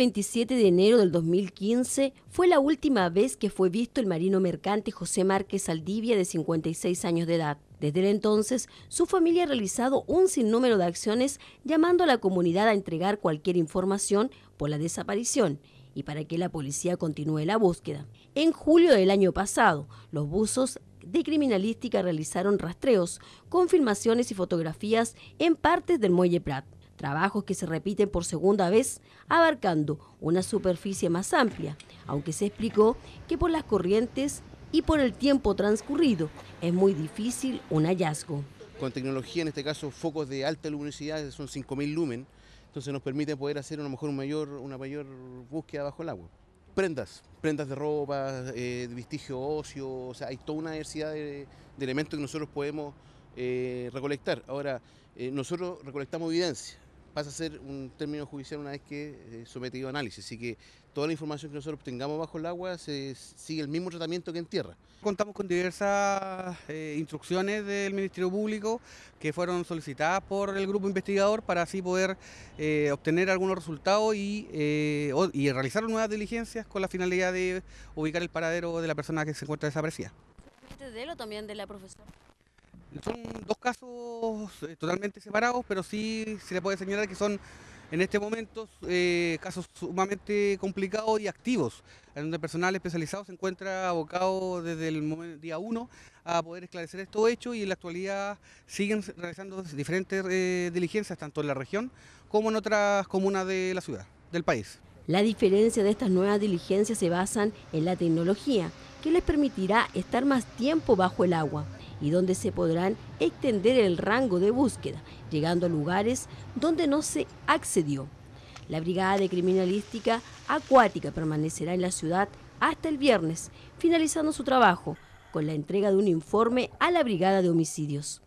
27 de enero del 2015 fue la última vez que fue visto el marino mercante José Márquez Aldivia de 56 años de edad. Desde entonces, su familia ha realizado un sinnúmero de acciones llamando a la comunidad a entregar cualquier información por la desaparición y para que la policía continúe la búsqueda. En julio del año pasado, los buzos de criminalística realizaron rastreos, confirmaciones y fotografías en partes del muelle Prat trabajos que se repiten por segunda vez, abarcando una superficie más amplia, aunque se explicó que por las corrientes y por el tiempo transcurrido es muy difícil un hallazgo. Con tecnología, en este caso focos de alta luminosidad, son 5.000 lumen, entonces nos permite poder hacer a lo mejor mayor, una mayor búsqueda bajo el agua. Prendas, prendas de ropa, eh, vestigio óseo, o sea, hay toda una diversidad de elementos que nosotros podemos eh, recolectar. Ahora, eh, nosotros recolectamos evidencia, pasa a ser un término judicial una vez que eh, sometido a análisis, así que toda la información que nosotros obtengamos bajo el agua se sigue el mismo tratamiento que en tierra. Contamos con diversas instrucciones del Ministerio Público que fueron solicitadas por el grupo investigador para así poder obtener algunos resultados y, realizar nuevas diligencias con la finalidad de ubicar el paradero de la persona que se encuentra desaparecida. ¿Este de o también de la profesora? Son dos casos eh, totalmente separados, pero sí se le puede señalar que son en este momento eh, casos sumamente complicados y activos, en donde el personal especializado se encuentra abocado desde el día 1 a poder esclarecer estos hechos y en la actualidad siguen realizando diferentes eh, diligencias, tanto en la región como en otras comunas de la ciudad, del país. La diferencia de estas nuevas diligencias se basan en la tecnología, que les permitirá estar más tiempo bajo el agua y donde se podrán extender el rango de búsqueda, llegando a lugares donde no se accedió. La Brigada de Criminalística Acuática permanecerá en la ciudad hasta el viernes, finalizando su trabajo con la entrega de un informe a la Brigada de Homicidios.